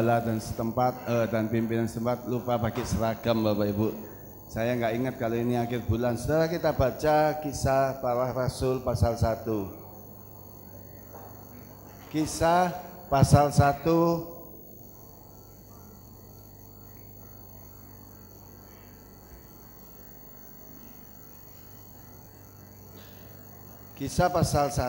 gembala dan setempat uh, dan pimpinan setempat lupa pakai seragam Bapak Ibu. Saya nggak ingat kalau ini akhir bulan. Saudara kita baca kisah para rasul pasal 1. Kisah pasal 1 Kisah pasal 1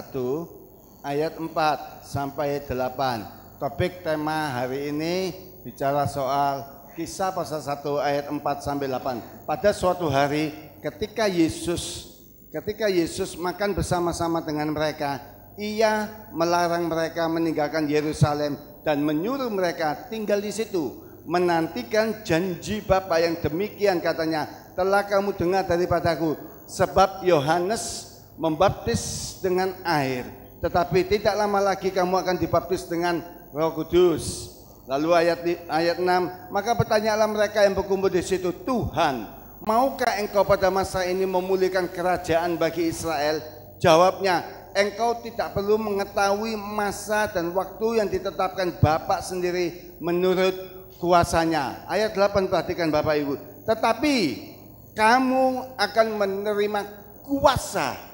ayat 4 sampai 8. Topik tema hari ini bicara soal kisah pasal 1 ayat 4 sampai 8. Pada suatu hari ketika Yesus ketika Yesus makan bersama-sama dengan mereka, ia melarang mereka meninggalkan Yerusalem dan menyuruh mereka tinggal di situ menantikan janji Bapa yang demikian katanya telah kamu dengar daripadaku sebab Yohanes membaptis dengan air tetapi tidak lama lagi kamu akan dibaptis dengan Roh Kudus. Lalu ayat ayat 6, maka bertanyalah mereka yang berkumpul di situ, Tuhan, maukah engkau pada masa ini memulihkan kerajaan bagi Israel? Jawabnya, engkau tidak perlu mengetahui masa dan waktu yang ditetapkan Bapak sendiri menurut kuasanya. Ayat 8 perhatikan Bapak Ibu. Tetapi kamu akan menerima kuasa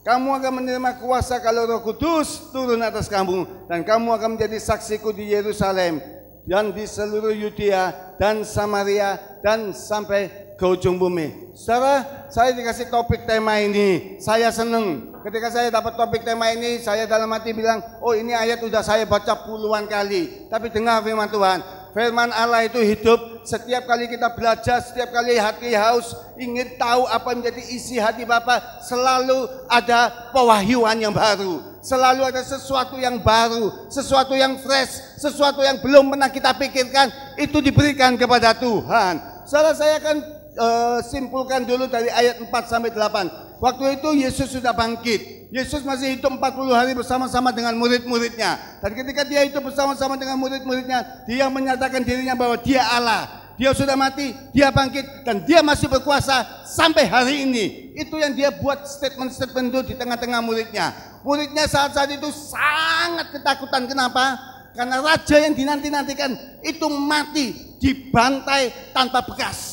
kamu akan menerima kuasa kalau Roh Kudus turun atas kamu dan kamu akan menjadi saksiku di Yerusalem dan di seluruh Yudea dan Samaria dan sampai ke ujung bumi. Saudara, saya dikasih topik tema ini. Saya senang. Ketika saya dapat topik tema ini, saya dalam hati bilang, oh ini ayat sudah saya baca puluhan kali. Tapi dengar firman Tuhan, Firman Allah itu hidup. Setiap kali kita belajar, setiap kali hati haus, ingin tahu apa menjadi isi hati Bapak, selalu ada pewahyuan yang baru. Selalu ada sesuatu yang baru, sesuatu yang fresh, sesuatu yang belum pernah kita pikirkan, itu diberikan kepada Tuhan. Salah saya akan uh, simpulkan dulu dari ayat 4 sampai 8. Waktu itu Yesus sudah bangkit. Yesus masih hidup 40 hari bersama-sama dengan murid-muridnya. Dan ketika dia hidup bersama-sama dengan murid-muridnya, dia menyatakan dirinya bahwa dia Allah. Dia sudah mati, dia bangkit, dan dia masih berkuasa sampai hari ini. Itu yang dia buat statement-statement itu di tengah-tengah muridnya. Muridnya saat-saat itu sangat ketakutan. Kenapa? Karena raja yang dinanti-nantikan itu mati, dibantai tanpa bekas.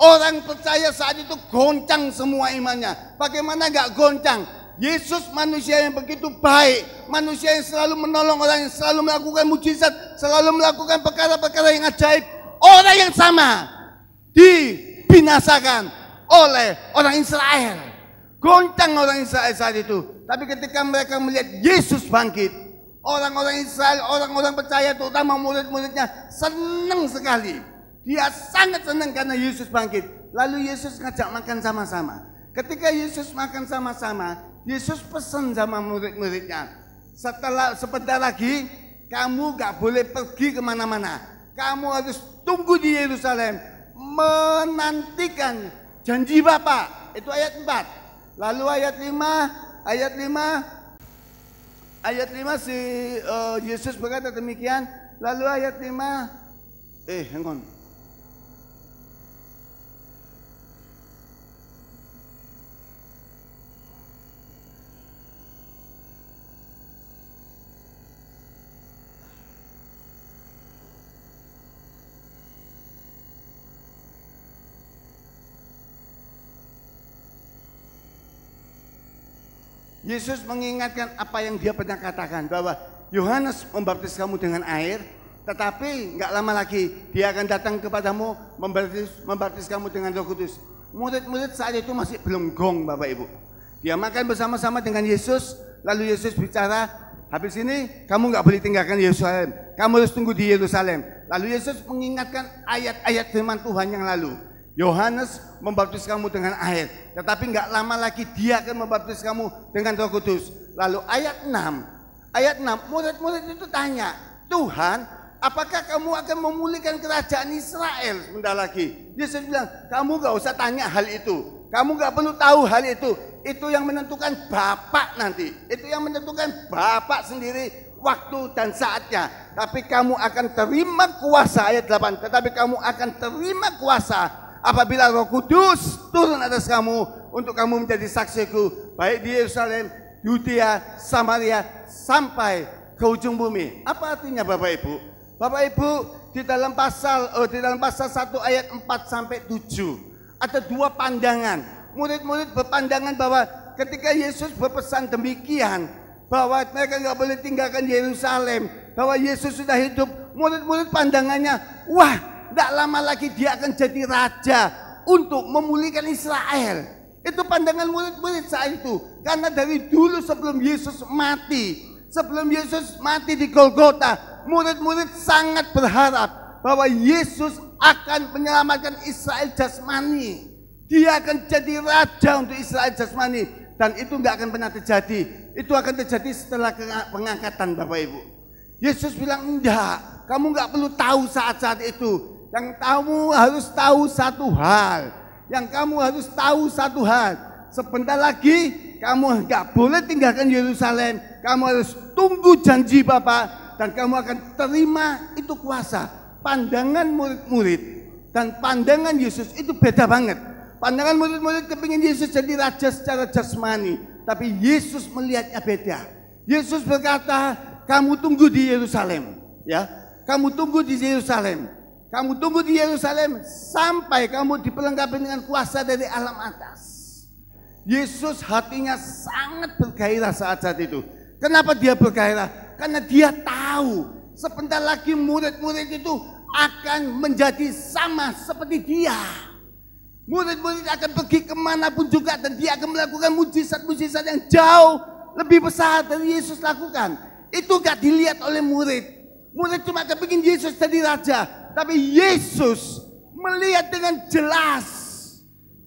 Orang percaya saat itu goncang semua imannya. Bagaimana nggak goncang? Yesus manusia yang begitu baik, manusia yang selalu menolong orang, yang selalu melakukan mujizat, selalu melakukan perkara-perkara yang ajaib. Orang yang sama dibinasakan oleh orang Israel. Goncang orang Israel saat itu. Tapi ketika mereka melihat Yesus bangkit, orang-orang Israel, orang-orang percaya terutama murid-muridnya senang sekali dia sangat senang karena Yesus bangkit. Lalu Yesus ngajak makan sama-sama. Ketika Yesus makan sama-sama, Yesus pesan sama murid-muridnya. Setelah sebentar lagi, kamu gak boleh pergi kemana-mana. Kamu harus tunggu di Yerusalem. Menantikan janji Bapa. Itu ayat 4. Lalu ayat 5, ayat 5, ayat 5 si uh, Yesus berkata demikian. Lalu ayat 5, eh hang on. Yesus mengingatkan apa yang dia pernah katakan bahwa Yohanes membaptis kamu dengan air, tetapi nggak lama lagi dia akan datang kepadamu membaptis, membaptis kamu dengan Roh Kudus. Murid-murid saat itu masih belum gong Bapak Ibu. Dia makan bersama-sama dengan Yesus, lalu Yesus bicara, habis ini kamu nggak boleh tinggalkan Yerusalem, kamu harus tunggu di Yerusalem. Lalu Yesus mengingatkan ayat-ayat firman Tuhan yang lalu. Yohanes membaptis kamu dengan air, tetapi nggak lama lagi dia akan membaptis kamu dengan Roh Kudus. Lalu ayat 6, ayat 6 murid-murid itu tanya, "Tuhan, apakah kamu akan memulihkan kerajaan Israel sebentar lagi?" Yesus bilang, "Kamu nggak usah tanya hal itu. Kamu nggak perlu tahu hal itu. Itu yang menentukan Bapak nanti. Itu yang menentukan Bapak sendiri waktu dan saatnya. Tapi kamu akan terima kuasa ayat 8. Tetapi kamu akan terima kuasa apabila Roh Kudus turun atas kamu untuk kamu menjadi saksiku baik di Yerusalem, Yudea, Samaria sampai ke ujung bumi. Apa artinya Bapak Ibu? Bapak Ibu di dalam pasal oh, di dalam pasal 1 ayat 4 sampai 7 ada dua pandangan. Murid-murid berpandangan bahwa ketika Yesus berpesan demikian bahwa mereka nggak boleh tinggalkan Yerusalem, bahwa Yesus sudah hidup, murid-murid pandangannya, wah tidak lama lagi dia akan jadi raja untuk memulihkan Israel. Itu pandangan murid-murid saat itu. Karena dari dulu sebelum Yesus mati, sebelum Yesus mati di Golgota, murid-murid sangat berharap bahwa Yesus akan menyelamatkan Israel jasmani. Dia akan jadi raja untuk Israel jasmani. Dan itu nggak akan pernah terjadi. Itu akan terjadi setelah pengangkatan Bapak Ibu. Yesus bilang, enggak, kamu nggak perlu tahu saat-saat itu. Yang kamu harus tahu satu hal. Yang kamu harus tahu satu hal. Sebentar lagi kamu nggak boleh tinggalkan Yerusalem. Kamu harus tunggu janji Bapa dan kamu akan terima itu kuasa. Pandangan murid-murid dan pandangan Yesus itu beda banget. Pandangan murid-murid kepingin Yesus jadi raja secara jasmani, tapi Yesus melihatnya beda. Yesus berkata, kamu tunggu di Yerusalem, ya, kamu tunggu di Yerusalem. Kamu tunggu di Yerusalem sampai kamu diperlengkapi dengan kuasa dari alam atas. Yesus hatinya sangat bergairah saat-saat itu. Kenapa dia bergairah? Karena dia tahu sebentar lagi murid-murid itu akan menjadi sama seperti dia. Murid-murid akan pergi kemanapun juga dan dia akan melakukan mujizat-mujizat yang jauh lebih besar dari Yesus lakukan. Itu gak dilihat oleh murid. Murid cuma akan bikin Yesus jadi raja tapi Yesus melihat dengan jelas.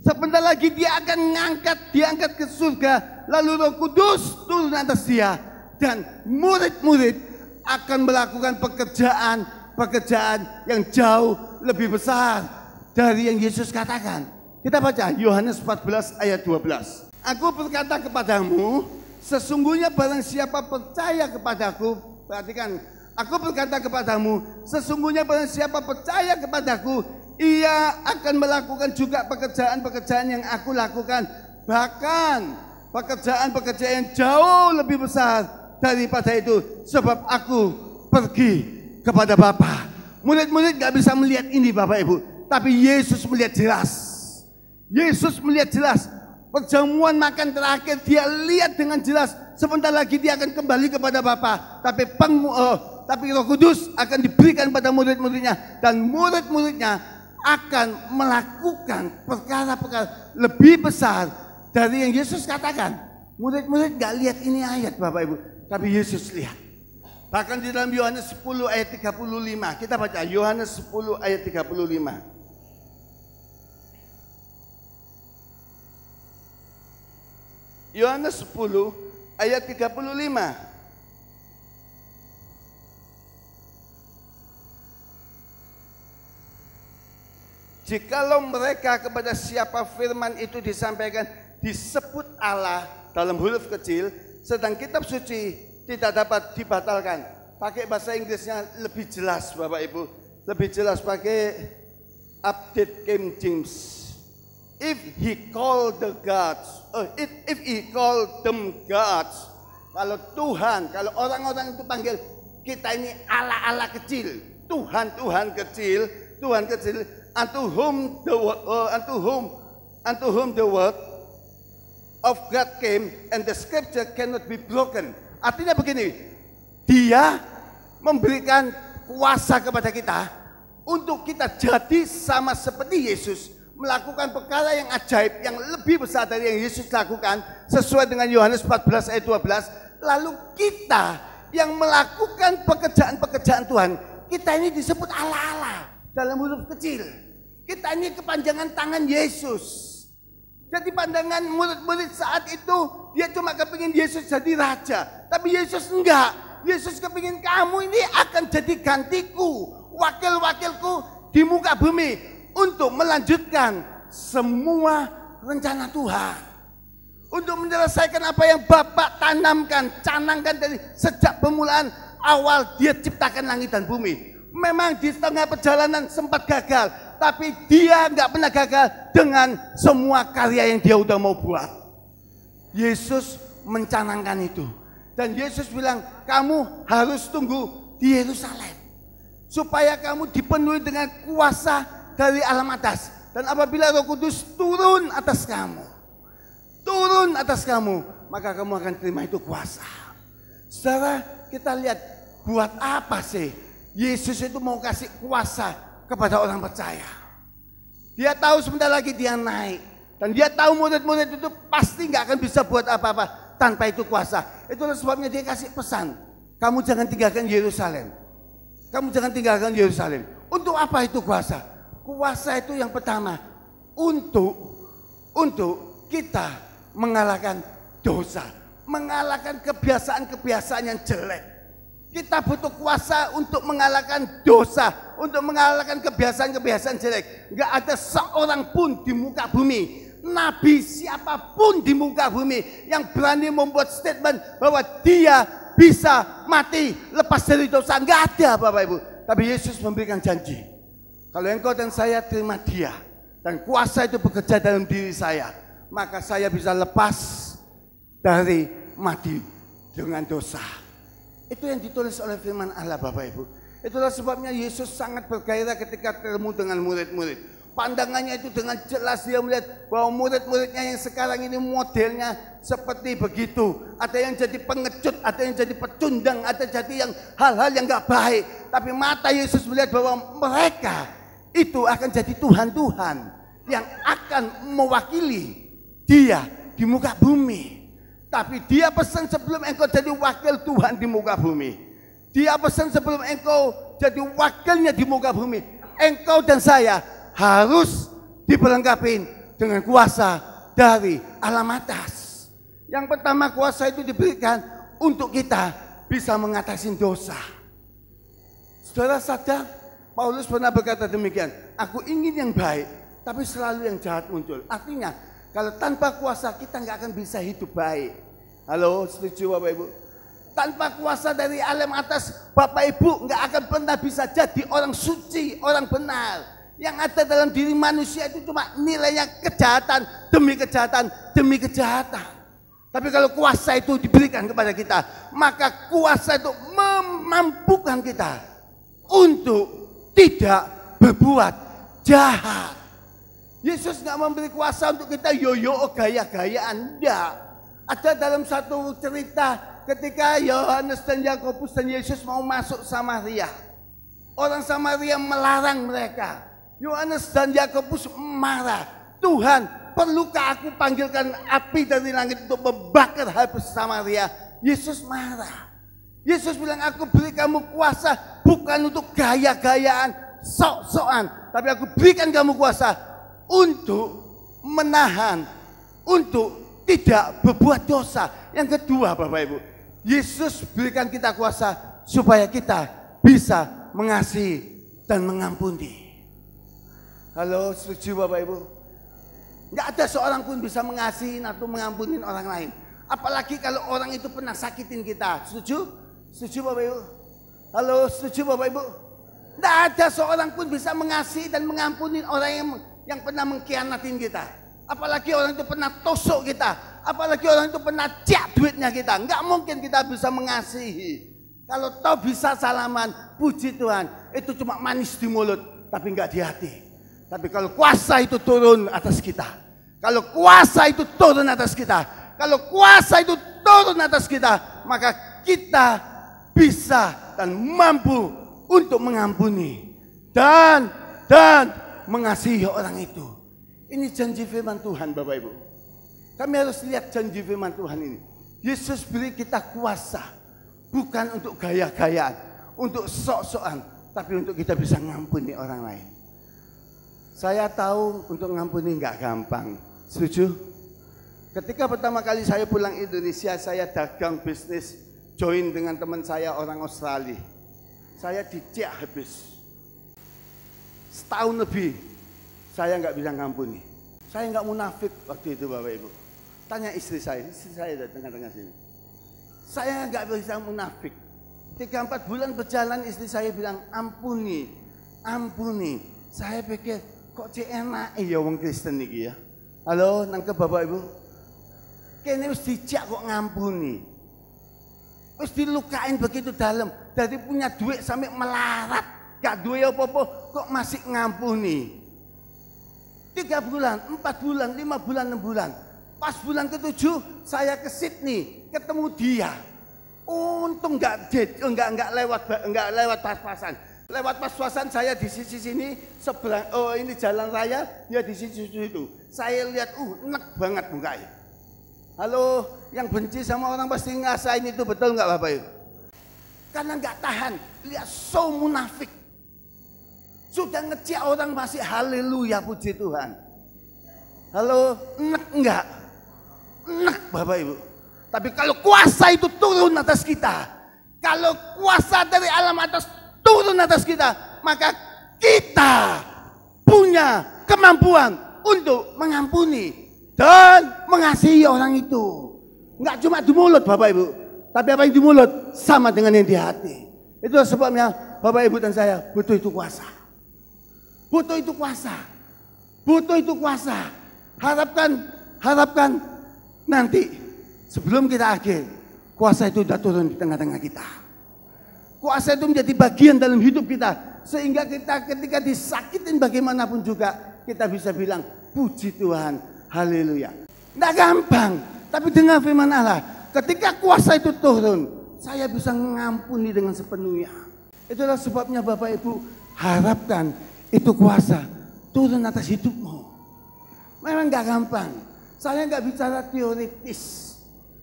Sebentar lagi dia akan ngangkat, diangkat ke surga. Lalu roh kudus turun atas dia. Dan murid-murid akan melakukan pekerjaan-pekerjaan yang jauh lebih besar dari yang Yesus katakan. Kita baca Yohanes 14 ayat 12. Aku berkata kepadamu, sesungguhnya barang siapa percaya kepadaku, perhatikan Aku berkata kepadamu, sesungguhnya barang siapa percaya kepadaku, ia akan melakukan juga pekerjaan-pekerjaan yang aku lakukan. Bahkan pekerjaan-pekerjaan yang jauh lebih besar daripada itu. Sebab aku pergi kepada Bapa. Murid-murid gak bisa melihat ini Bapak Ibu. Tapi Yesus melihat jelas. Yesus melihat jelas. Perjamuan makan terakhir dia lihat dengan jelas. Sebentar lagi dia akan kembali kepada Bapak. Tapi peng, uh, tapi Roh Kudus akan diberikan pada murid-muridnya dan murid-muridnya akan melakukan perkara-perkara lebih besar dari yang Yesus katakan. Murid-murid gak lihat ini ayat Bapak Ibu, tapi Yesus lihat. Bahkan di dalam Yohanes 10 ayat 35, kita baca Yohanes 10 ayat 35. Yohanes 10 ayat 35. Jikalau mereka kepada siapa firman itu disampaikan disebut Allah dalam huruf kecil, sedang kitab suci tidak dapat dibatalkan. Pakai bahasa Inggrisnya lebih jelas Bapak Ibu, lebih jelas pakai update King James. If he called the gods, uh, if, if he called them gods, kalau Tuhan, kalau orang-orang itu panggil kita ini ala-ala kecil, Tuhan-Tuhan kecil, Tuhan kecil, unto whom the word, uh, unto whom unto whom the word of God came and the scripture cannot be broken. Artinya begini, dia memberikan kuasa kepada kita untuk kita jadi sama seperti Yesus melakukan perkara yang ajaib yang lebih besar dari yang Yesus lakukan sesuai dengan Yohanes 14 ayat 12 lalu kita yang melakukan pekerjaan-pekerjaan Tuhan kita ini disebut ala-ala dalam huruf kecil. Kita ini kepanjangan tangan Yesus. Jadi pandangan murid-murid saat itu dia cuma kepingin Yesus jadi raja. Tapi Yesus enggak. Yesus kepingin kamu ini akan jadi gantiku. Wakil-wakilku di muka bumi. Untuk melanjutkan semua rencana Tuhan. Untuk menyelesaikan apa yang Bapak tanamkan, canangkan dari sejak pemulaan awal dia ciptakan langit dan bumi. Memang di tengah perjalanan sempat gagal tapi dia nggak pernah gagal dengan semua karya yang dia udah mau buat. Yesus mencanangkan itu. Dan Yesus bilang, kamu harus tunggu di Yerusalem. Supaya kamu dipenuhi dengan kuasa dari alam atas. Dan apabila roh kudus turun atas kamu. Turun atas kamu. Maka kamu akan terima itu kuasa. Setelah kita lihat buat apa sih Yesus itu mau kasih kuasa kepada orang percaya. Dia tahu sebentar lagi dia naik. Dan dia tahu murid-murid itu pasti nggak akan bisa buat apa-apa tanpa itu kuasa. Itulah sebabnya dia kasih pesan. Kamu jangan tinggalkan Yerusalem. Kamu jangan tinggalkan Yerusalem. Untuk apa itu kuasa? Kuasa itu yang pertama. Untuk untuk kita mengalahkan dosa. Mengalahkan kebiasaan-kebiasaan yang jelek kita butuh kuasa untuk mengalahkan dosa, untuk mengalahkan kebiasaan-kebiasaan jelek. Enggak ada seorang pun di muka bumi, nabi siapapun di muka bumi yang berani membuat statement bahwa dia bisa mati lepas dari dosa. Enggak ada Bapak Ibu. Tapi Yesus memberikan janji. Kalau engkau dan saya terima dia dan kuasa itu bekerja dalam diri saya, maka saya bisa lepas dari mati dengan dosa. Itu yang ditulis oleh firman Allah Bapak Ibu. Itulah sebabnya Yesus sangat bergairah ketika ketemu dengan murid-murid. Pandangannya itu dengan jelas dia melihat bahwa murid-muridnya yang sekarang ini modelnya seperti begitu. Ada yang jadi pengecut, ada yang jadi pecundang, ada jadi yang hal-hal yang gak baik. Tapi mata Yesus melihat bahwa mereka itu akan jadi Tuhan-Tuhan yang akan mewakili dia di muka bumi. Tapi dia pesan sebelum engkau jadi wakil Tuhan di muka bumi. Dia pesan sebelum engkau jadi wakilnya di muka bumi. Engkau dan saya harus diperlengkapi dengan kuasa dari alam atas. Yang pertama kuasa itu diberikan untuk kita bisa mengatasi dosa. Saudara sadar Paulus pernah berkata demikian, aku ingin yang baik, tapi selalu yang jahat muncul. Artinya kalau tanpa kuasa kita nggak akan bisa hidup baik. Halo, setuju Bapak Ibu? Tanpa kuasa dari alam atas, Bapak Ibu nggak akan pernah bisa jadi orang suci, orang benar. Yang ada dalam diri manusia itu cuma nilainya kejahatan demi kejahatan demi kejahatan. Tapi kalau kuasa itu diberikan kepada kita, maka kuasa itu memampukan kita untuk tidak berbuat jahat. Yesus nggak memberi kuasa untuk kita yoyo gaya-gayaan, enggak. Ada dalam satu cerita ketika Yohanes dan Yakobus dan Yesus mau masuk Samaria. Orang Samaria melarang mereka. Yohanes dan Yakobus marah. Tuhan, perlukah aku panggilkan api dari langit untuk membakar habis Samaria? Yesus marah. Yesus bilang, aku beri kamu kuasa bukan untuk gaya-gayaan, sok-sokan. Tapi aku berikan kamu kuasa untuk menahan, untuk tidak berbuat dosa. Yang kedua Bapak Ibu, Yesus berikan kita kuasa supaya kita bisa mengasihi dan mengampuni. Halo, setuju Bapak Ibu? Enggak ada seorang pun bisa mengasihi atau mengampuni orang lain. Apalagi kalau orang itu pernah sakitin kita. Setuju? Setuju Bapak Ibu? Halo, setuju Bapak Ibu? Enggak ada seorang pun bisa mengasihi dan mengampuni orang yang, yang pernah mengkhianatin kita. Apalagi orang itu pernah tusuk kita. Apalagi orang itu pernah cek duitnya kita. Enggak mungkin kita bisa mengasihi. Kalau tahu bisa salaman, puji Tuhan. Itu cuma manis di mulut, tapi enggak di hati. Tapi kalau kuasa itu turun atas kita. Kalau kuasa itu turun atas kita. Kalau kuasa itu turun atas kita. Maka kita bisa dan mampu untuk mengampuni. Dan, dan mengasihi orang itu. Ini janji firman Tuhan Bapak Ibu. Kami harus lihat janji firman Tuhan ini. Yesus beri kita kuasa. Bukan untuk gaya-gayaan. Untuk sok-sokan. Tapi untuk kita bisa ngampuni orang lain. Saya tahu untuk ngampuni nggak gampang. Setuju? Ketika pertama kali saya pulang Indonesia, saya dagang bisnis join dengan teman saya orang Australia. Saya dicek habis. Setahun lebih saya nggak bisa ngampuni. Saya nggak munafik waktu itu Bapak Ibu. Tanya istri saya, istri saya di tengah-tengah sini. Saya nggak bisa munafik. Tiga empat bulan berjalan istri saya bilang ampuni, ampuni. Saya pikir kok cek enak ya wong Kristen nih ya. Halo, nangkep Bapak Ibu. Kayaknya harus dijak kok ngampuni. Harus dilukain begitu dalam. Dari punya duit sampai melarat. Gak duit apa-apa kok masih ngampuni. Tiga bulan, empat bulan, lima bulan, enam bulan. Pas bulan ketujuh saya ke Sydney ketemu dia. Untung nggak date, eh, nggak nggak lewat nggak lewat pas-pasan. Lewat pas-pasan saya di sisi sini sebelah oh ini jalan raya ya di sisi itu Saya lihat uh enak banget mukanya. Halo, yang benci sama orang pasti ngasain itu betul nggak Bapak Ibu? Karena nggak tahan, lihat so munafik. Sudah ngecek orang masih haleluya puji Tuhan. Halo, enak enggak? Enak Bapak Ibu. Tapi kalau kuasa itu turun atas kita. Kalau kuasa dari alam atas turun atas kita. Maka kita punya kemampuan untuk mengampuni dan mengasihi orang itu. Enggak cuma di mulut Bapak Ibu. Tapi apa yang di mulut sama dengan yang di hati. Itu sebabnya Bapak Ibu dan saya butuh itu kuasa. Butuh itu kuasa. Butuh itu kuasa. Harapkan, harapkan nanti sebelum kita akhir, kuasa itu sudah turun di tengah-tengah kita. Kuasa itu menjadi bagian dalam hidup kita. Sehingga kita ketika disakitin bagaimanapun juga, kita bisa bilang, puji Tuhan, haleluya. Tidak gampang, tapi dengan firman Allah, ketika kuasa itu turun, saya bisa mengampuni dengan sepenuhnya. Itulah sebabnya Bapak Ibu harapkan itu kuasa turun atas hidupmu. Memang gak gampang. Saya gak bicara teoritis.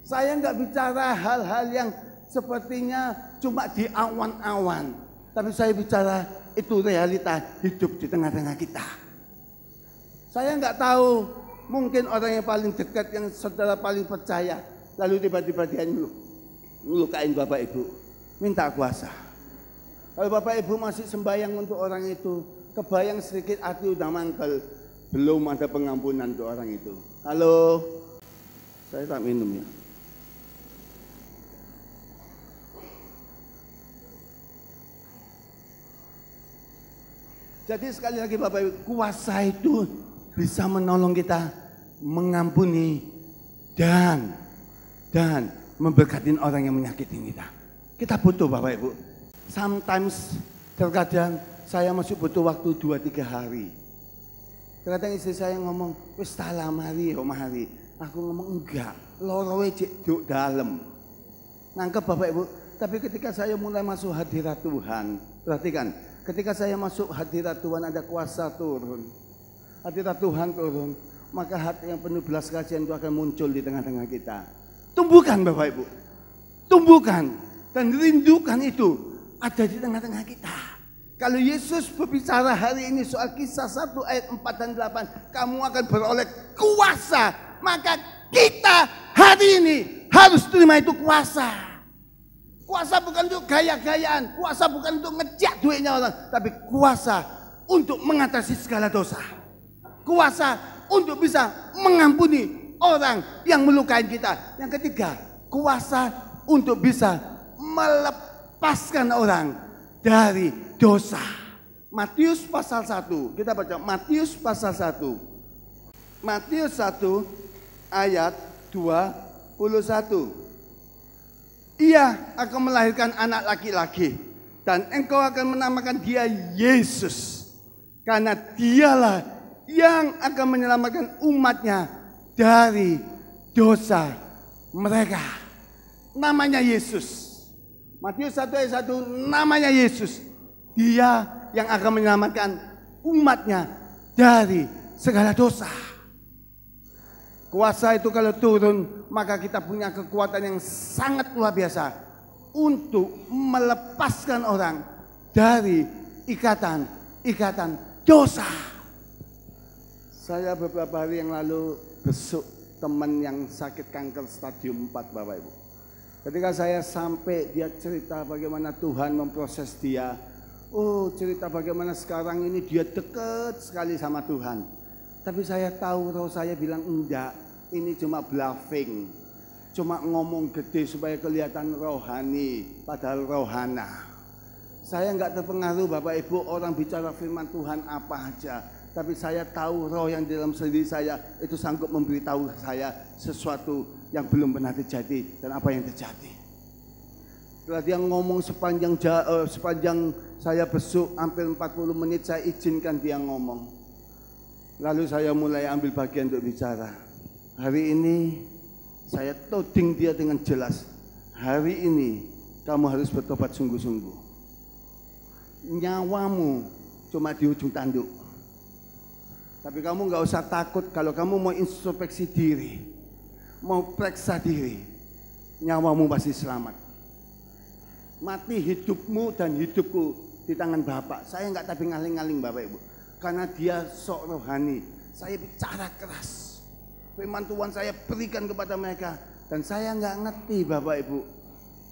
Saya gak bicara hal-hal yang sepertinya cuma di awan-awan. Tapi saya bicara itu realita hidup di tengah-tengah kita. Saya nggak tahu mungkin orang yang paling dekat yang saudara paling percaya lalu tiba-tiba dia nyuluk nyulukain bapak ibu minta kuasa. Kalau bapak ibu masih sembahyang untuk orang itu kebayang sedikit hati udah mangkel belum ada pengampunan untuk orang itu halo saya tak minum ya Jadi sekali lagi Bapak Ibu kuasa itu bisa menolong kita mengampuni dan dan memberkati orang yang menyakiti kita. Kita butuh Bapak Ibu. Sometimes terkadang saya masih butuh waktu 2-3 hari. Ternyata istri saya ngomong, wis talah mari rumah hari. Aku ngomong enggak, loro cek duk dalam. Nangkep Bapak Ibu, tapi ketika saya mulai masuk hadirat Tuhan, perhatikan, ketika saya masuk hadirat Tuhan ada kuasa turun. Hadirat Tuhan turun, maka hati yang penuh belas kasihan itu akan muncul di tengah-tengah kita. Tumbuhkan Bapak Ibu, tumbuhkan dan rindukan itu ada di tengah-tengah kita. Kalau Yesus berbicara hari ini soal kisah 1 ayat 4 dan 8, kamu akan beroleh kuasa. Maka kita hari ini harus terima itu kuasa. Kuasa bukan untuk gaya-gayaan, kuasa bukan untuk ngejak duitnya orang, tapi kuasa untuk mengatasi segala dosa. Kuasa untuk bisa mengampuni orang yang melukai kita. Yang ketiga, kuasa untuk bisa melepaskan orang dari dosa. Matius pasal 1, kita baca Matius pasal 1. Matius 1 ayat 21. Ia akan melahirkan anak laki-laki dan engkau akan menamakan dia Yesus karena dialah yang akan menyelamatkan umatnya dari dosa mereka. Namanya Yesus. Matius 1 ayat 1 namanya Yesus. Dia yang akan menyelamatkan umatnya dari segala dosa. Kuasa itu kalau turun maka kita punya kekuatan yang sangat luar biasa untuk melepaskan orang dari ikatan-ikatan dosa. Saya beberapa hari yang lalu besuk teman yang sakit kanker stadium 4 Bapak Ibu. Ketika saya sampai dia cerita bagaimana Tuhan memproses dia. Oh cerita bagaimana sekarang ini dia dekat sekali sama Tuhan. Tapi saya tahu roh saya bilang enggak. Ini cuma bluffing. Cuma ngomong gede supaya kelihatan rohani. Padahal rohana. Saya enggak terpengaruh Bapak Ibu orang bicara firman Tuhan apa aja. Tapi saya tahu roh yang di dalam sendiri saya itu sanggup memberitahu saya sesuatu yang belum pernah terjadi dan apa yang terjadi. Setelah dia ngomong sepanjang eh, sepanjang saya besuk hampir 40 menit saya izinkan dia ngomong. Lalu saya mulai ambil bagian untuk bicara. Hari ini saya toding dia dengan jelas. Hari ini kamu harus bertobat sungguh-sungguh. Nyawamu cuma di ujung tanduk. Tapi kamu nggak usah takut kalau kamu mau introspeksi diri mau periksa diri, nyawamu masih selamat. Mati hidupmu dan hidupku di tangan Bapak. Saya nggak tapi ngaling-ngaling Bapak Ibu. Karena dia sok rohani. Saya bicara keras. Firman Tuhan saya berikan kepada mereka. Dan saya nggak ngerti Bapak Ibu.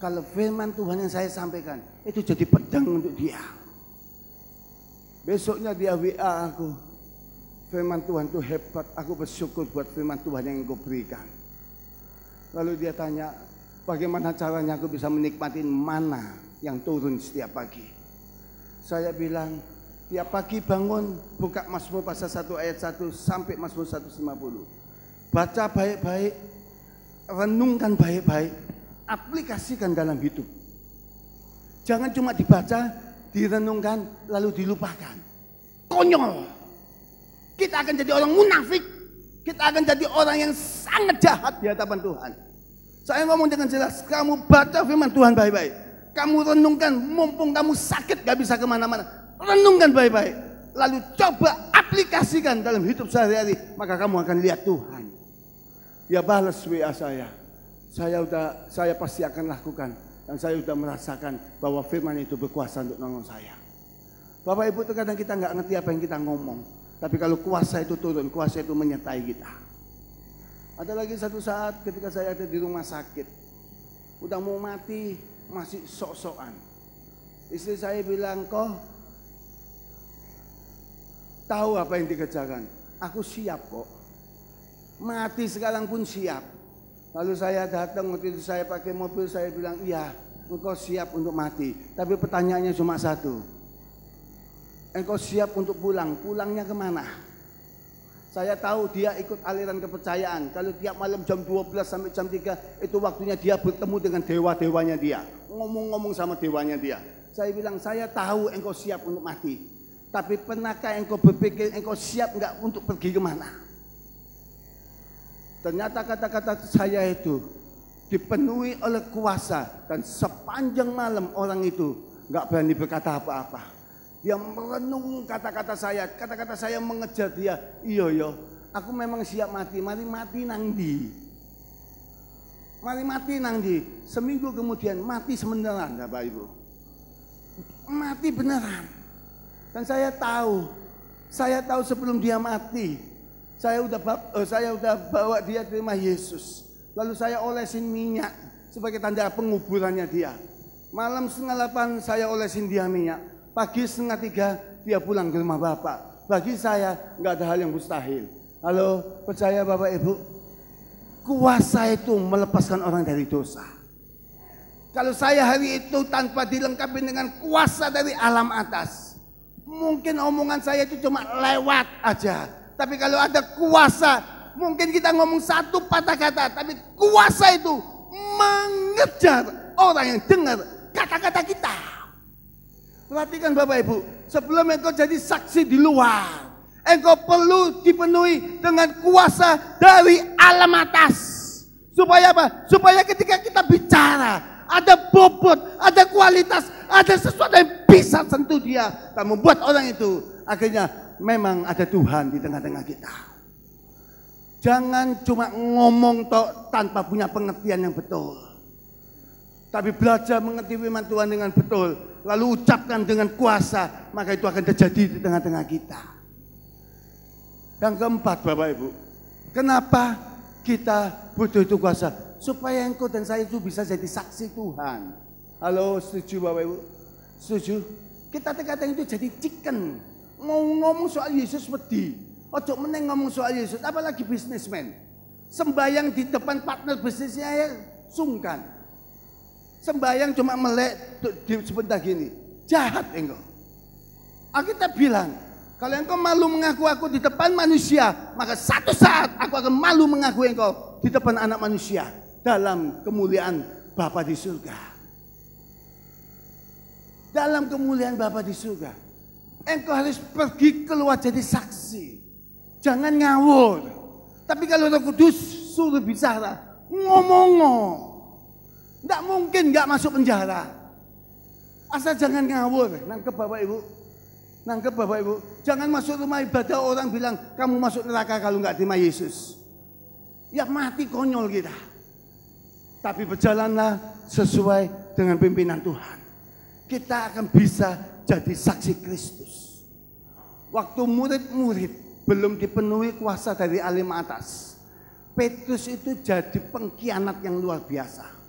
Kalau firman Tuhan yang saya sampaikan. Itu jadi pedang untuk dia. Besoknya dia WA aku. Firman Tuhan itu hebat. Aku bersyukur buat firman Tuhan yang engkau berikan. Lalu dia tanya, bagaimana caranya aku bisa menikmati mana yang turun setiap pagi? Saya bilang, tiap pagi bangun, buka Mazmur pasal 1 ayat 1 sampai Mazmur 150. Baca baik-baik, renungkan baik-baik, aplikasikan dalam hidup. Jangan cuma dibaca, direnungkan, lalu dilupakan. Konyol. Kita akan jadi orang munafik. Kita akan jadi orang yang sangat jahat di hadapan Tuhan. Saya ngomong dengan jelas, kamu baca firman Tuhan baik-baik. Kamu renungkan, mumpung kamu sakit gak bisa kemana-mana. Renungkan baik-baik. Lalu coba aplikasikan dalam hidup sehari-hari. Maka kamu akan lihat Tuhan. Ya balas WA saya. Saya udah, saya pasti akan lakukan. Dan saya sudah merasakan bahwa firman itu berkuasa untuk nolong saya. Bapak Ibu terkadang kita nggak ngerti apa yang kita ngomong. Tapi kalau kuasa itu turun, kuasa itu menyertai kita. Ada lagi satu saat ketika saya ada di rumah sakit. Udah mau mati, masih sok-sokan. Istri saya bilang, kok tahu apa yang dikerjakan? Aku siap kok. Mati sekarang pun siap. Lalu saya datang waktu itu saya pakai mobil, saya bilang, iya engkau siap untuk mati. Tapi pertanyaannya cuma satu engkau siap untuk pulang, pulangnya kemana? Saya tahu dia ikut aliran kepercayaan. Kalau tiap malam jam 12 sampai jam 3 itu waktunya dia bertemu dengan dewa-dewanya dia. Ngomong-ngomong sama dewanya dia. Saya bilang, saya tahu engkau siap untuk mati. Tapi pernahkah engkau berpikir engkau siap nggak untuk pergi kemana? Ternyata kata-kata saya itu dipenuhi oleh kuasa dan sepanjang malam orang itu nggak berani berkata apa-apa. Dia merenung kata-kata saya, kata-kata saya mengejar dia. Iya yo, iya. aku memang siap mati, mari mati nang di. Mari mati nang di. Seminggu kemudian mati sebenarnya, Bapak Ibu. Mati beneran. Dan saya tahu, saya tahu sebelum dia mati, saya udah oh, saya udah bawa dia terima Yesus. Lalu saya olesin minyak sebagai tanda penguburannya dia. Malam setengah delapan saya olesin dia minyak. Pagi setengah tiga dia pulang ke rumah bapak. Bagi saya nggak ada hal yang mustahil. Halo, percaya bapak ibu? Kuasa itu melepaskan orang dari dosa. Kalau saya hari itu tanpa dilengkapi dengan kuasa dari alam atas, mungkin omongan saya itu cuma lewat aja. Tapi kalau ada kuasa, mungkin kita ngomong satu patah kata, tapi kuasa itu mengejar orang yang dengar kata-kata kita. Perhatikan Bapak Ibu, sebelum engkau jadi saksi di luar, engkau perlu dipenuhi dengan kuasa dari alam atas. Supaya apa? Supaya ketika kita bicara, ada bobot, ada kualitas, ada sesuatu yang bisa sentuh dia dan membuat orang itu akhirnya memang ada Tuhan di tengah-tengah kita. Jangan cuma ngomong tok tanpa punya pengertian yang betul. Tapi belajar mengerti firman Tuhan dengan betul lalu ucapkan dengan kuasa, maka itu akan terjadi di tengah-tengah kita. Yang keempat, Bapak Ibu, kenapa kita butuh itu kuasa? Supaya engkau dan saya itu bisa jadi saksi Tuhan. Halo, setuju Bapak Ibu? Setuju? Kita terkadang itu jadi chicken. Mau ngomong soal Yesus pedih. Ojo meneng ngomong soal Yesus, apalagi bisnismen. Sembayang di depan partner bisnisnya ya sungkan sembahyang cuma melek sebentar gini. Jahat engkau. Alkitab bilang, kalau engkau malu mengaku aku di depan manusia, maka satu saat aku akan malu mengaku engkau di depan anak manusia dalam kemuliaan Bapa di surga. Dalam kemuliaan Bapa di surga, engkau harus pergi keluar jadi saksi. Jangan ngawur. Tapi kalau Roh Kudus suruh bicara, ngomong-ngomong. Tidak mungkin nggak masuk penjara. Asal jangan ngawur, nangkep bapak ibu. Nangkep bapak ibu. Jangan masuk rumah ibadah orang bilang kamu masuk neraka kalau nggak terima Yesus. Ya mati konyol kita. Tapi berjalanlah sesuai dengan pimpinan Tuhan. Kita akan bisa jadi saksi Kristus. Waktu murid-murid belum dipenuhi kuasa dari alim atas. Petrus itu jadi pengkhianat yang luar biasa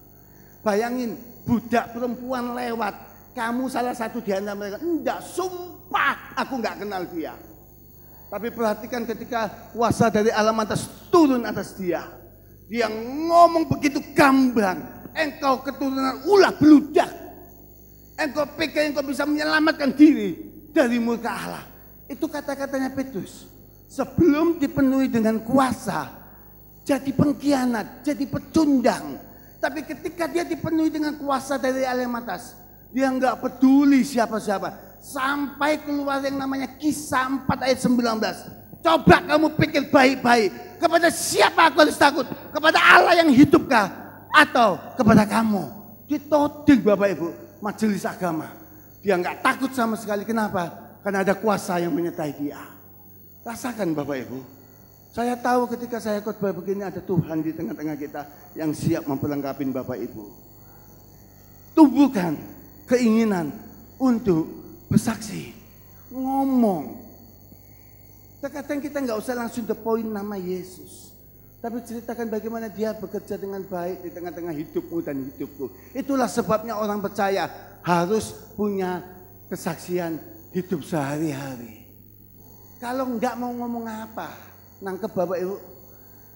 Bayangin budak perempuan lewat, kamu salah satu di antara mereka. Enggak, sumpah aku nggak kenal dia. Tapi perhatikan ketika kuasa dari alam atas turun atas dia. Dia ngomong begitu gamblang. Engkau keturunan ulah beludak. Engkau pikir engkau bisa menyelamatkan diri dari murka Allah. Itu kata-katanya Petrus. Sebelum dipenuhi dengan kuasa, jadi pengkhianat, jadi pecundang, tapi ketika dia dipenuhi dengan kuasa dari alam atas, dia nggak peduli siapa-siapa. Sampai keluar yang namanya kisah 4 ayat 19. Coba kamu pikir baik-baik. Kepada siapa aku harus takut? Kepada Allah yang hidupkah? Atau kepada kamu? Ditoding Bapak Ibu. Majelis agama. Dia nggak takut sama sekali. Kenapa? Karena ada kuasa yang menyertai dia. Rasakan Bapak Ibu. Saya tahu ketika saya khotbah begini ada Tuhan di tengah-tengah kita yang siap memperlengkapi Bapak Ibu. Tumbuhkan keinginan untuk bersaksi, ngomong. Terkadang kita nggak usah langsung the point nama Yesus. Tapi ceritakan bagaimana dia bekerja dengan baik di tengah-tengah hidupmu dan hidupku. Itulah sebabnya orang percaya harus punya kesaksian hidup sehari-hari. Kalau nggak mau ngomong apa, nangkep Bapak Ibu.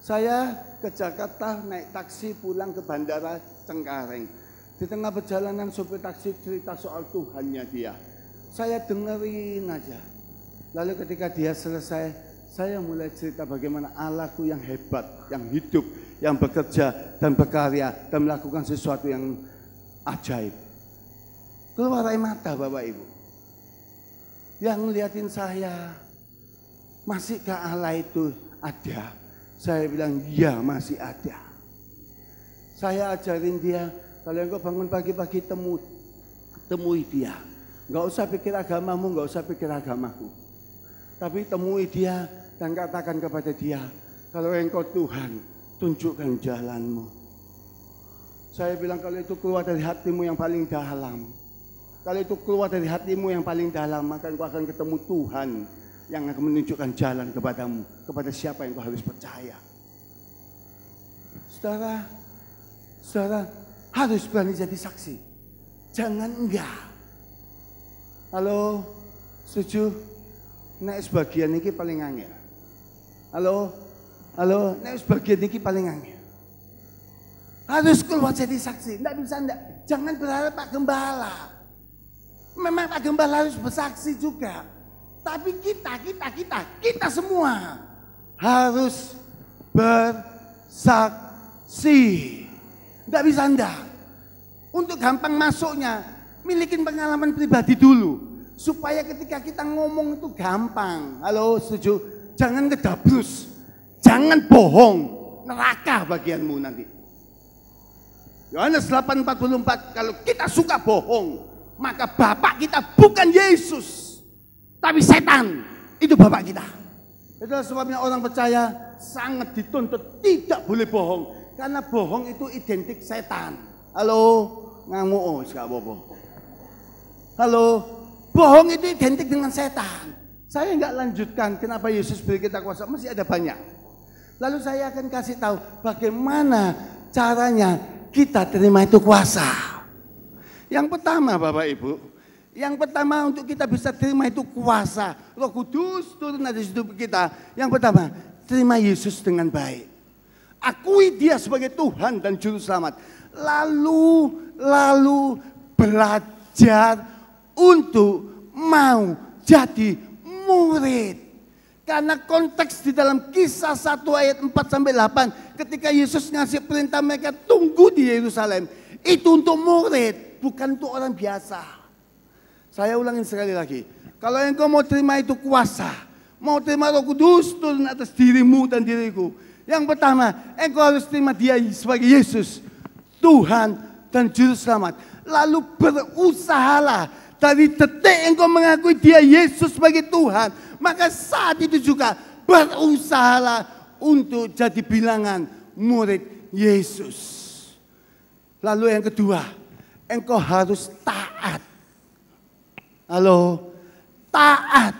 Saya ke Jakarta naik taksi pulang ke Bandara Cengkareng. Di tengah perjalanan sopir taksi cerita soal Tuhannya dia. Saya dengerin aja. Lalu ketika dia selesai, saya mulai cerita bagaimana Allahku yang hebat, yang hidup, yang bekerja dan berkarya dan melakukan sesuatu yang ajaib. Keluar air mata Bapak Ibu. Yang ngeliatin saya, masihkah Allah itu ada? Saya bilang, ya masih ada. Saya ajarin dia, kalau engkau bangun pagi-pagi temu, temui dia. Enggak usah pikir agamamu, enggak usah pikir agamaku. Tapi temui dia dan katakan kepada dia, kalau engkau Tuhan, tunjukkan jalanmu. Saya bilang kalau itu keluar dari hatimu yang paling dalam. Kalau itu keluar dari hatimu yang paling dalam, maka engkau akan ketemu Tuhan yang akan menunjukkan jalan kepadamu, kepada siapa yang kau harus percaya. Saudara, saudara harus berani jadi saksi. Jangan enggak. Halo, setuju? Nek sebagian ini paling angin. Halo, halo, nek sebagian ini paling angin. Harus keluar jadi saksi. Tidak bisa, enggak. Jangan berharap Pak Gembala. Memang Pak Gembala harus bersaksi juga. Tapi kita, kita, kita, kita semua harus bersaksi. Tidak bisa enggak. Untuk gampang masuknya, milikin pengalaman pribadi dulu. Supaya ketika kita ngomong itu gampang. Halo, setuju? Jangan ngedabrus, Jangan bohong. Neraka bagianmu nanti. Yohanes 8:44 kalau kita suka bohong, maka Bapak kita bukan Yesus tapi setan itu bapak kita. Itu sebabnya orang percaya sangat dituntut tidak boleh bohong karena bohong itu identik setan. Halo, ngamu? oh, siapa bobo. Halo, bohong itu identik dengan setan. Saya nggak lanjutkan kenapa Yesus beri kita kuasa, masih ada banyak. Lalu saya akan kasih tahu bagaimana caranya kita terima itu kuasa. Yang pertama Bapak Ibu, yang pertama untuk kita bisa terima itu kuasa. Roh Kudus turun dari hidup kita. Yang pertama, terima Yesus dengan baik. Akui dia sebagai Tuhan dan Juru Selamat. Lalu, lalu belajar untuk mau jadi murid. Karena konteks di dalam kisah 1 ayat 4 sampai 8 ketika Yesus ngasih perintah mereka tunggu di Yerusalem, itu untuk murid, bukan untuk orang biasa. Saya ulangin sekali lagi. Kalau engkau mau terima itu kuasa, mau terima roh kudus turun atas dirimu dan diriku. Yang pertama, engkau harus terima dia sebagai Yesus, Tuhan dan Juru Selamat. Lalu berusahalah dari detik engkau mengakui dia Yesus sebagai Tuhan. Maka saat itu juga berusahalah untuk jadi bilangan murid Yesus. Lalu yang kedua, engkau harus taat Halo, taat,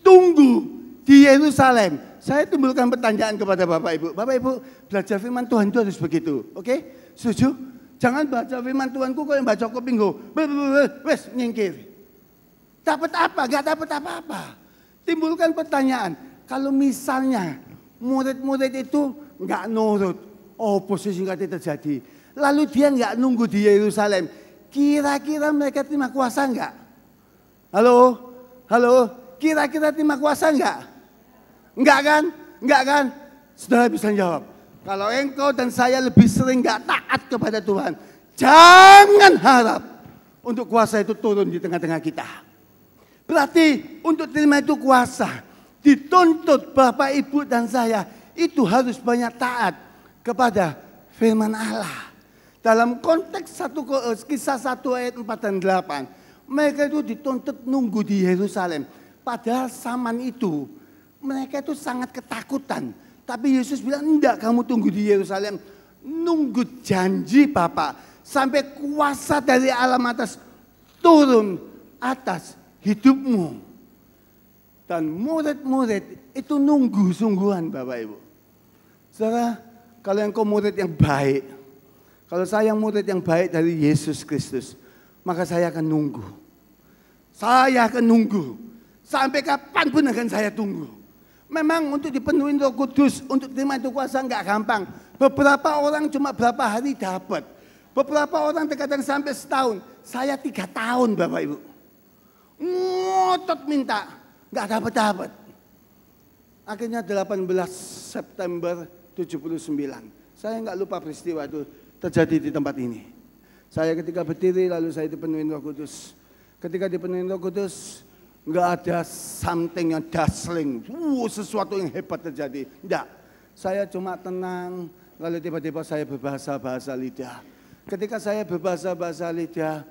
tunggu di Yerusalem. Saya timbulkan pertanyaan kepada Bapak Ibu. Bapak Ibu, belajar firman Tuhan itu harus begitu. Oke? Okay? Setuju? Jangan baca firman Tuhan, kok yang baca kopi Wes nyingkir. Dapat apa? Gak dapat apa-apa. Timbulkan pertanyaan. Kalau misalnya murid-murid itu nggak nurut, oposisi oh, nggak terjadi. Lalu dia nggak nunggu di Yerusalem. Kira-kira mereka terima kuasa nggak? Halo? Halo? Kira-kira terima kuasa enggak? Enggak kan? Enggak kan? Sudah bisa jawab. Kalau engkau dan saya lebih sering enggak taat kepada Tuhan, jangan harap untuk kuasa itu turun di tengah-tengah kita. Berarti untuk terima itu kuasa, dituntut Bapak Ibu dan saya itu harus banyak taat kepada firman Allah. Dalam konteks satu eh, kisah 1 ayat 4 dan 8, mereka itu dituntut nunggu di Yerusalem. Padahal zaman itu mereka itu sangat ketakutan. Tapi Yesus bilang, enggak kamu tunggu di Yerusalem. Nunggu janji Bapak. Sampai kuasa dari alam atas turun atas hidupmu. Dan murid-murid itu nunggu sungguhan Bapak Ibu. Saudara, kalau yang kau murid yang baik, kalau saya yang murid yang baik dari Yesus Kristus, maka saya akan nunggu. Saya akan nunggu. Sampai kapan pun akan saya tunggu. Memang untuk dipenuhi roh kudus, untuk terima itu kuasa nggak gampang. Beberapa orang cuma berapa hari dapat. Beberapa orang terkadang sampai setahun. Saya tiga tahun Bapak Ibu. Ngotot minta. Nggak dapat-dapat. Akhirnya 18 September 79. Saya nggak lupa peristiwa itu terjadi di tempat ini. Saya ketika berdiri lalu saya dipenuhi roh kudus ketika di Roh Kudus nggak ada something yang dazzling, uh, sesuatu yang hebat terjadi. Enggak, saya cuma tenang, lalu tiba-tiba saya berbahasa-bahasa lidah. Ketika saya berbahasa-bahasa lidah,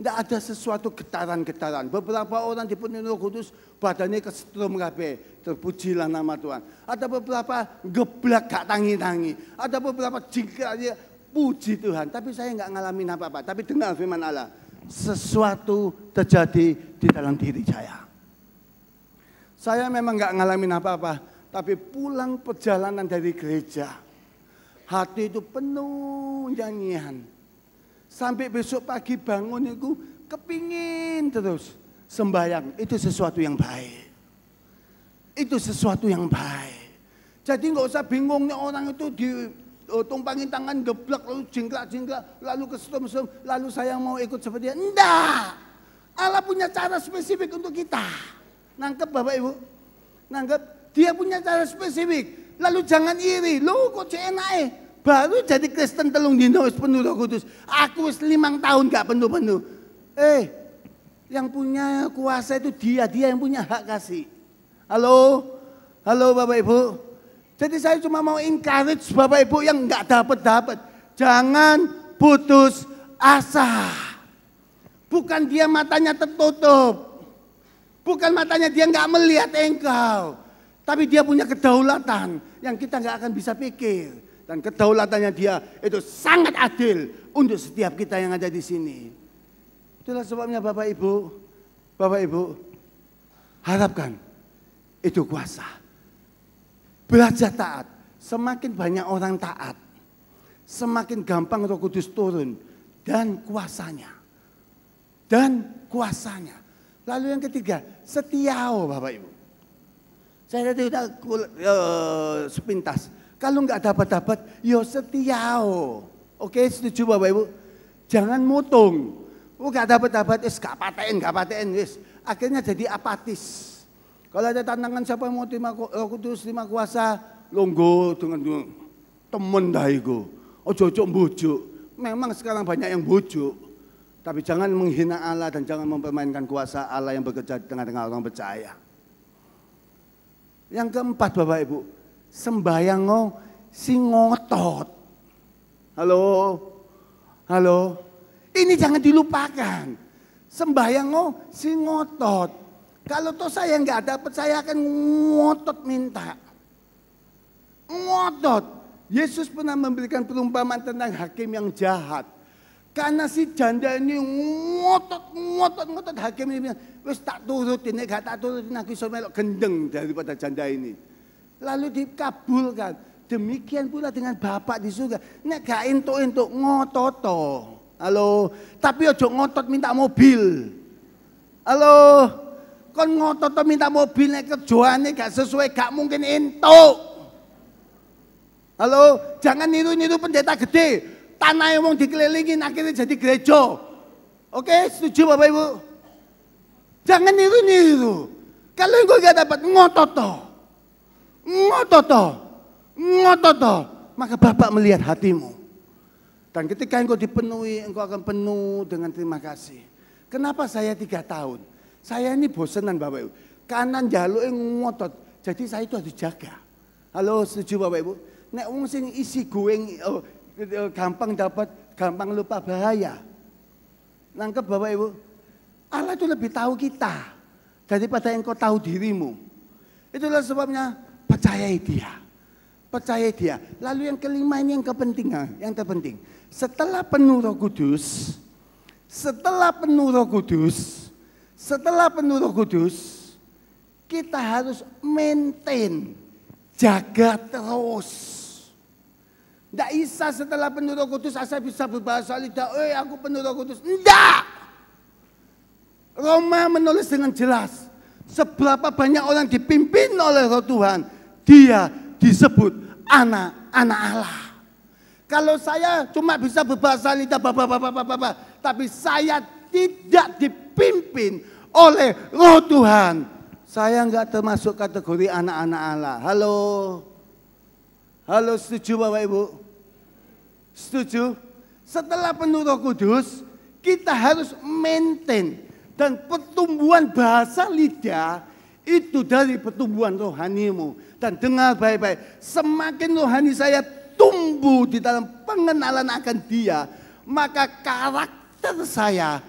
nggak ada sesuatu getaran-getaran. Beberapa orang di roh kudus, badannya kesetrum kabeh. Terpujilah nama Tuhan. Ada beberapa geblak gak tangi-tangi. Ada beberapa aja puji Tuhan. Tapi saya enggak ngalamin apa-apa. Tapi dengar firman Allah sesuatu terjadi di dalam diri saya. Saya memang nggak ngalamin apa-apa, tapi pulang perjalanan dari gereja, hati itu penuh nyanyian. Sampai besok pagi bangun itu kepingin terus sembahyang. Itu sesuatu yang baik. Itu sesuatu yang baik. Jadi nggak usah bingungnya orang itu di oh, tumpangin tangan geblak lalu jingklak-jingklak lalu kesetum-setum lalu saya mau ikut seperti dia. Enggak. Allah punya cara spesifik untuk kita. Nangkep Bapak Ibu? Nangkep? Dia punya cara spesifik. Lalu jangan iri. Lo kok enak eh? Baru jadi Kristen telung dino wis penuh Kudus. Aku wis limang tahun gak penuh-penuh. Eh, yang punya kuasa itu dia, dia yang punya hak kasih. Halo? Halo Bapak Ibu? Jadi saya cuma mau encourage Bapak Ibu yang nggak dapat-dapat. Jangan putus asa. Bukan dia matanya tertutup. Bukan matanya dia nggak melihat engkau. Tapi dia punya kedaulatan yang kita nggak akan bisa pikir. Dan kedaulatannya dia itu sangat adil untuk setiap kita yang ada di sini. Itulah sebabnya Bapak Ibu, Bapak Ibu, harapkan itu kuasa. Belajar taat. Semakin banyak orang taat, semakin gampang Roh Kudus turun dan kuasanya. Dan kuasanya. Lalu yang ketiga, setiau oh, Bapak Ibu. Saya tadi udah yo, sepintas. Kalau nggak dapat-dapat, yo setiau. Oh. Oke, setuju Bapak Ibu? Jangan mutung. Oh, nggak dapat-dapat, is gak paten, gak paten, Akhirnya jadi apatis. Kalau ada tantangan siapa yang mau terima roh eh, kudus, terima kuasa, longgo dengan temen dahiku. Oh cocok bujuk. Memang sekarang banyak yang bujuk. Tapi jangan menghina Allah dan jangan mempermainkan kuasa Allah yang bekerja di tengah-tengah orang percaya. Yang keempat Bapak Ibu, sembahyang si ngotot. Halo, halo. Ini jangan dilupakan. sembahyang si ngotot. Kalau toh saya nggak dapat, saya akan ngotot minta. Ngotot. Yesus pernah memberikan perumpamaan tentang hakim yang jahat. Karena si janda ini ngotot, ngotot, ngotot. Hakim ini bilang, wes tak turutin, gak tak turutin, aku iso melok gendeng daripada janda ini. Lalu dikabulkan. Demikian pula dengan Bapak di surga. Nek gak entuk-entuk ngototo. Halo, tapi ojo ngotot minta mobil. Halo, kon ngotot minta mobilnya kejoane gak sesuai gak mungkin entuk. Halo, jangan niru-niru pendeta gede. Tanah yang mau dikelilingin akhirnya jadi gereja. Oke, setuju Bapak Ibu? Jangan niru-niru. Kalau engkau gak dapat to ngotot to maka Bapak melihat hatimu. Dan ketika engkau dipenuhi, engkau akan penuh dengan terima kasih. Kenapa saya tiga tahun? Saya ini bosenan Bapak Ibu. Kanan jaluk ngotot. Jadi saya itu harus jaga. Halo setuju Bapak Ibu? Nek wong sing isi gue oh, eh, eh, gampang dapat, gampang lupa bahaya. Nangkep Bapak Ibu? Allah itu lebih tahu kita daripada kau tahu dirimu. Itulah sebabnya percayai dia. Percayai dia. Lalu yang kelima ini yang kepentingan, ah, yang terpenting. Setelah penuh roh kudus, setelah penuh roh kudus, setelah penuh kudus, kita harus maintain, jaga terus. Tidak bisa setelah penuh kudus asal bisa berbahasa lidah, eh aku penuh kudus. Tidak! Roma menulis dengan jelas, seberapa banyak orang dipimpin oleh roh Tuhan, dia disebut anak-anak Allah. Kalau saya cuma bisa berbahasa lidah bapak-bapak-bapak, tapi saya tidak dipimpin oleh roh Tuhan. Saya enggak termasuk kategori anak-anak Allah. Halo? Halo setuju Bapak Ibu? Setuju? Setelah penuh roh kudus, kita harus maintain. Dan pertumbuhan bahasa lidah itu dari pertumbuhan rohanimu. Dan dengar baik-baik, semakin rohani saya tumbuh di dalam pengenalan akan dia, maka karakter saya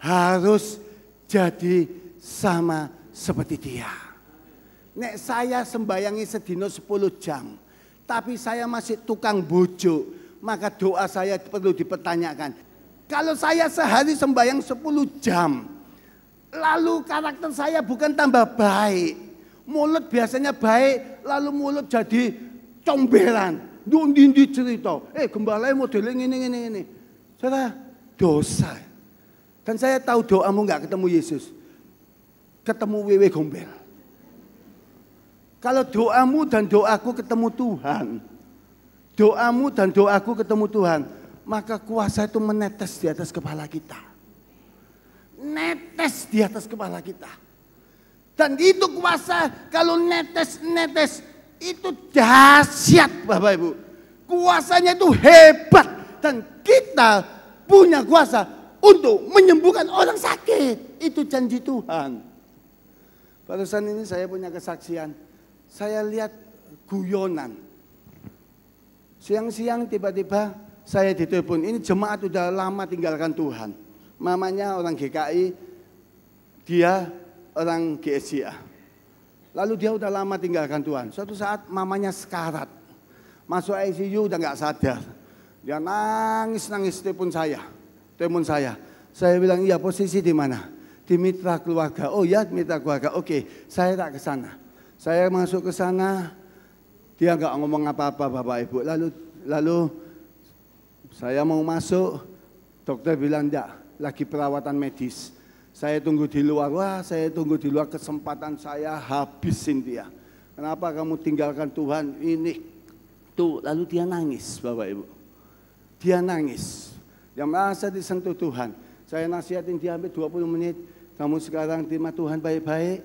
harus jadi sama seperti dia. Nek saya sembayangi sedino 10 jam, tapi saya masih tukang bojo, maka doa saya perlu dipertanyakan. Kalau saya sehari sembayang 10 jam, lalu karakter saya bukan tambah baik. Mulut biasanya baik, lalu mulut jadi comberan. dundi cerita, eh gembala modelnya ini, ini, ini. Saudara, dosa. Dan saya tahu doamu nggak ketemu Yesus. Ketemu Wewe Gombel. Kalau doamu dan doaku ketemu Tuhan. Doamu dan doaku ketemu Tuhan. Maka kuasa itu menetes di atas kepala kita. Netes di atas kepala kita. Dan itu kuasa kalau netes-netes itu dahsyat Bapak Ibu. Kuasanya itu hebat. Dan kita punya kuasa untuk menyembuhkan orang sakit. Itu janji Tuhan. Barusan ini saya punya kesaksian. Saya lihat guyonan. Siang-siang tiba-tiba saya ditelepon. Ini jemaat sudah lama tinggalkan Tuhan. Mamanya orang GKI, dia orang GSIA. Lalu dia sudah lama tinggalkan Tuhan. Suatu saat mamanya sekarat. Masuk ICU udah gak sadar. Dia nangis-nangis telepon saya teman saya. Saya bilang, iya posisi di mana? Di mitra keluarga. Oh ya mitra keluarga, oke saya tak ke sana. Saya masuk ke sana, dia nggak ngomong apa-apa Bapak Ibu. Lalu lalu saya mau masuk, dokter bilang enggak, lagi perawatan medis. Saya tunggu di luar, wah saya tunggu di luar kesempatan saya habisin dia. Kenapa kamu tinggalkan Tuhan ini? Tuh, lalu dia nangis Bapak Ibu. Dia nangis. Yang merasa disentuh Tuhan. Saya nasihatin dia hampir 20 menit. Kamu sekarang terima Tuhan baik-baik.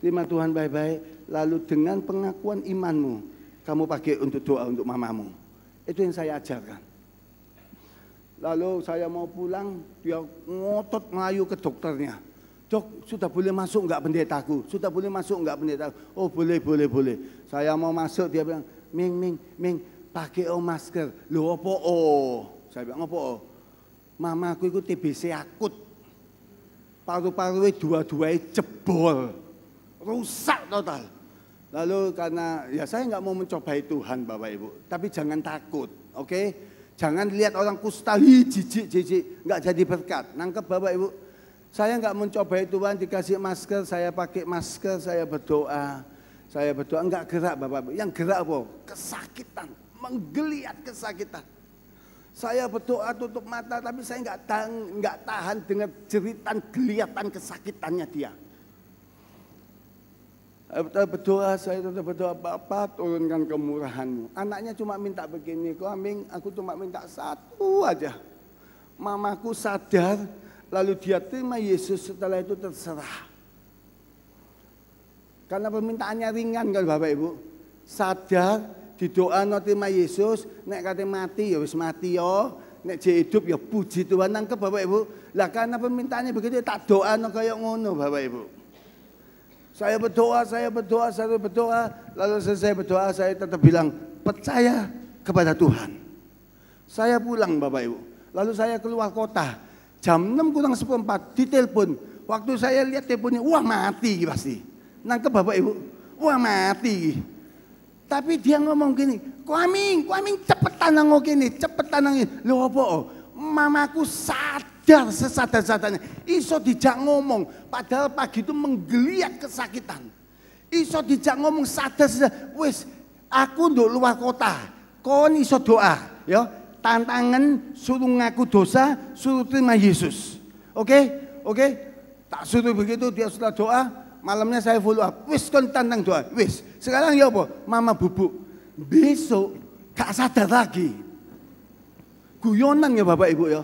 Terima Tuhan baik-baik. Lalu dengan pengakuan imanmu, kamu pakai untuk doa untuk mamamu. Itu yang saya ajarkan. Lalu saya mau pulang, dia ngotot melayu ke dokternya. Dok, sudah boleh masuk enggak pendetaku? Sudah boleh masuk enggak pendetaku? Oh, boleh, boleh, boleh. Saya mau masuk, dia bilang, Ming, Ming, Ming, pakai oh masker. Loh, apa oh? Saya bilang, apa oh? Mama mamaku itu TBC akut. paru paru dua-duanya jebol. Rusak total. Lalu karena ya saya nggak mau mencobai Tuhan Bapak Ibu, tapi jangan takut, oke? Okay? Jangan lihat orang kusta, hi, jijik, jijik, nggak jadi berkat. Nangkep Bapak Ibu, saya nggak mencobai Tuhan, dikasih masker, saya pakai masker, saya berdoa, saya berdoa nggak gerak Bapak Ibu. Yang gerak apa? Kesakitan, menggeliat kesakitan. Saya berdoa tutup mata tapi saya nggak tahan, nggak tahan dengan jeritan kelihatan kesakitannya dia. Saya Berdoa saya tetap berdoa Bapak turunkan kemurahanmu. Anaknya cuma minta begini, kambing aku cuma minta satu aja. Mamaku sadar lalu dia terima Yesus setelah itu terserah. Karena permintaannya ringan kan Bapak Ibu. Sadar nanti ma Yesus nek kate mati ya wis mati ya nek je hidup ya puji Tuhan nangke Bapak Ibu lah karena permintaannya begitu tak dokakno kaya ngono Bapak Ibu saya berdoa, saya berdoa, saya berdoa. Lalu selesai berdoa, saya tetap bilang, percaya kepada Tuhan. Saya pulang Bapak Ibu. Lalu saya keluar kota. Jam 6 kurang detail ditelepon. Waktu saya lihat teleponnya, wah mati pasti. Nangkep Bapak Ibu, wah mati. Tapi dia ngomong gini, kuaming, kuaming cepetan nang gini, cepetan nang Lho apa? Mamaku sadar sesadar-sadarnya. Iso dijak ngomong, padahal pagi itu menggeliat kesakitan. Iso dijak ngomong sadar sadar. Wis, aku nduk luar kota. Kon iso doa, ya. Tantangan suruh ngaku dosa, suruh terima Yesus. Oke? Okay? Oke? Okay? Tak suruh begitu dia sudah doa, malamnya saya follow up. Wis kon tantang doa. Wis. Sekarang ya apa? Mama bubuk. Besok gak sadar lagi. Guyonan ya Bapak Ibu ya.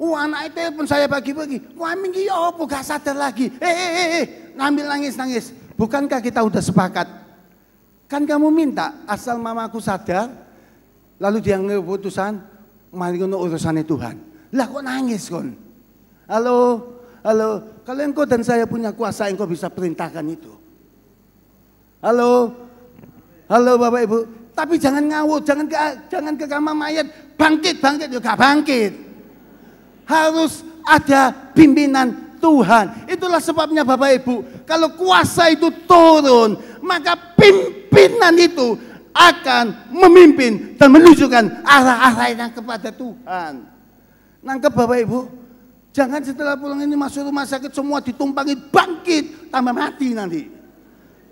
Oh anak itu pun saya pagi-pagi. Wah minggu ya apa gak sadar lagi. Eh eh eh nambil eh. Ngambil nangis-nangis. Bukankah kita udah sepakat? Kan kamu minta asal mamaku sadar. Lalu dia ngambil putusan. Mari urusannya Tuhan. Lah kok nangis kon? Halo, Halo, kalau engkau dan saya punya kuasa, engkau bisa perintahkan itu. Halo, halo Bapak Ibu. Tapi jangan ngawur, jangan ke jangan ke kamar mayat, bangkit, bangkit, juga bangkit. Harus ada pimpinan Tuhan. Itulah sebabnya Bapak Ibu, kalau kuasa itu turun, maka pimpinan itu akan memimpin dan menunjukkan arah-arah yang kepada Tuhan. Nangkep Bapak Ibu? Jangan setelah pulang ini masuk rumah sakit semua ditumpangi bangkit tambah mati nanti.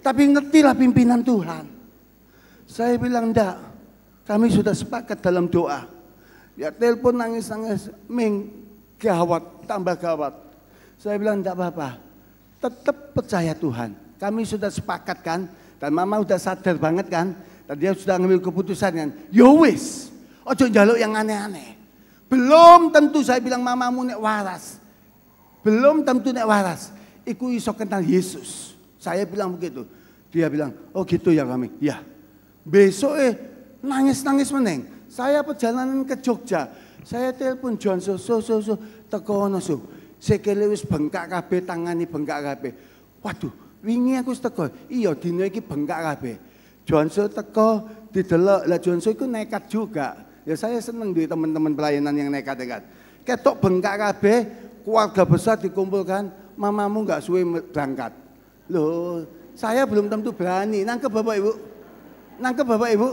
Tapi ngertilah pimpinan Tuhan. Saya bilang enggak. Kami sudah sepakat dalam doa. Ya telepon nangis-nangis, Ming gawat, tambah gawat. Saya bilang enggak apa-apa. Tetap percaya Tuhan. Kami sudah sepakat kan? Dan mama sudah sadar banget kan? Dan dia sudah ngambil keputusan kan? Yowis, ya ojo jaluk yang aneh-aneh. Belum tentu saya bilang mamamu nek waras. Belum tentu nek waras. Iku iso kenal Yesus. Saya bilang begitu. Dia bilang, oh gitu ya kami. Ya. Besok eh nangis-nangis meneng. Saya perjalanan ke Jogja. Saya telepon John so so so so teko no so. Sekele bengkak kabe tangani bengkak kabe. Waduh, wingi aku teko. Iya dino iki bengkak John Johnson teko didelok. Lah Johnson iku nekat juga. Ya saya seneng duit teman-teman pelayanan yang nekat-nekat. Ketok bengkak kabeh, keluarga besar dikumpulkan, mamamu nggak suwe berangkat. Loh, saya belum tentu berani. Nangkep Bapak Ibu. Nangkep Bapak Ibu.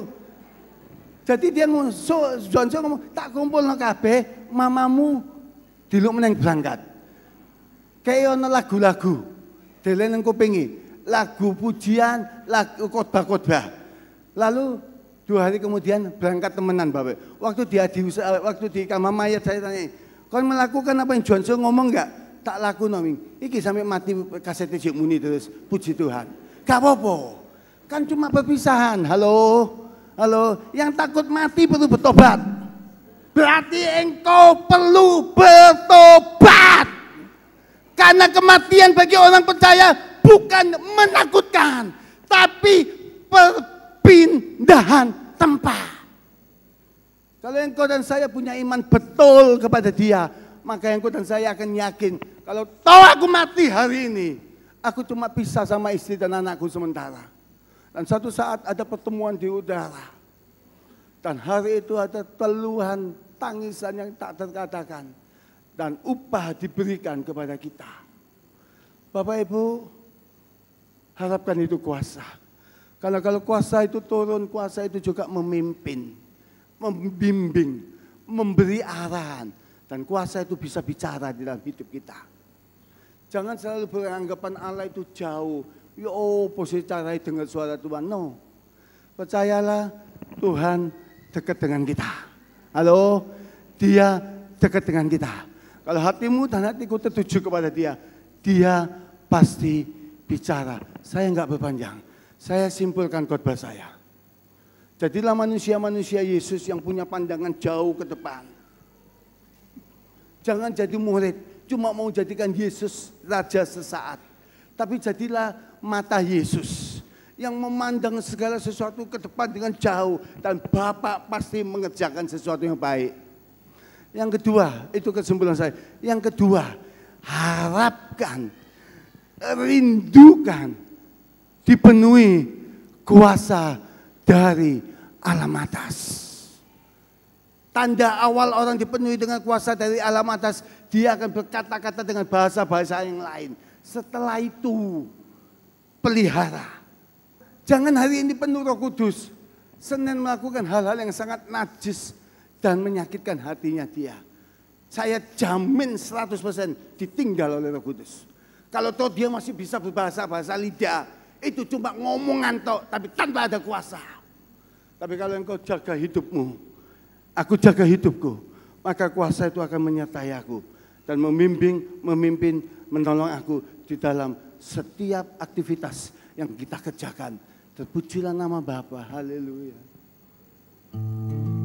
Jadi dia ngusuk, Johnson ngomong, tak kumpul no kabeh, mamamu diluk meneng berangkat. Kayak ono lagu-lagu. yang kupingi, lagu pujian, lagu khotbah-khotbah. Lalu Dua hari kemudian berangkat temenan Bapak. Waktu dia di eh, waktu di kamar mayat saya tanya, kau melakukan apa yang Johnson ngomong nggak? Tak laku noming. Iki sampai mati kaset jik muni terus. Puji Tuhan. Gak apa Kan cuma perpisahan. Halo. Halo. Yang takut mati perlu bertobat. Berarti engkau perlu bertobat. Karena kematian bagi orang percaya bukan menakutkan. Tapi pindahan tempat. Kalau engkau dan saya punya iman betul kepada dia, maka engkau dan saya akan yakin kalau tahu aku mati hari ini, aku cuma bisa sama istri dan anakku sementara. Dan satu saat ada pertemuan di udara. Dan hari itu ada teluhan tangisan yang tak terkatakan. Dan upah diberikan kepada kita. Bapak Ibu, harapkan itu kuasa. Karena kalau kuasa itu turun, kuasa itu juga memimpin, membimbing, memberi arahan. Dan kuasa itu bisa bicara di dalam hidup kita. Jangan selalu beranggapan Allah itu jauh. Yo, ya, oh, posisi carai dengar suara Tuhan. No. Percayalah Tuhan dekat dengan kita. Halo, dia dekat dengan kita. Kalau hatimu dan hatiku tertuju kepada dia, dia pasti bicara. Saya nggak berpanjang. Saya simpulkan khotbah saya. Jadilah manusia-manusia Yesus yang punya pandangan jauh ke depan. Jangan jadi murid, cuma mau jadikan Yesus raja sesaat. Tapi jadilah mata Yesus yang memandang segala sesuatu ke depan dengan jauh dan Bapak pasti mengerjakan sesuatu yang baik. Yang kedua, itu kesimpulan saya. Yang kedua, harapkan, rindukan dipenuhi kuasa dari alam atas. Tanda awal orang dipenuhi dengan kuasa dari alam atas, dia akan berkata-kata dengan bahasa-bahasa yang lain. Setelah itu, pelihara. Jangan hari ini penuh roh kudus. Senin melakukan hal-hal yang sangat najis dan menyakitkan hatinya dia. Saya jamin 100% ditinggal oleh roh kudus. Kalau toh dia masih bisa berbahasa-bahasa lidah, itu cuma ngomongan toh tapi tanpa ada kuasa. Tapi kalau engkau jaga hidupmu, aku jaga hidupku, maka kuasa itu akan menyertai aku dan membimbing, memimpin, menolong aku di dalam setiap aktivitas yang kita kerjakan. Terpujilah nama Bapa. Haleluya. thank you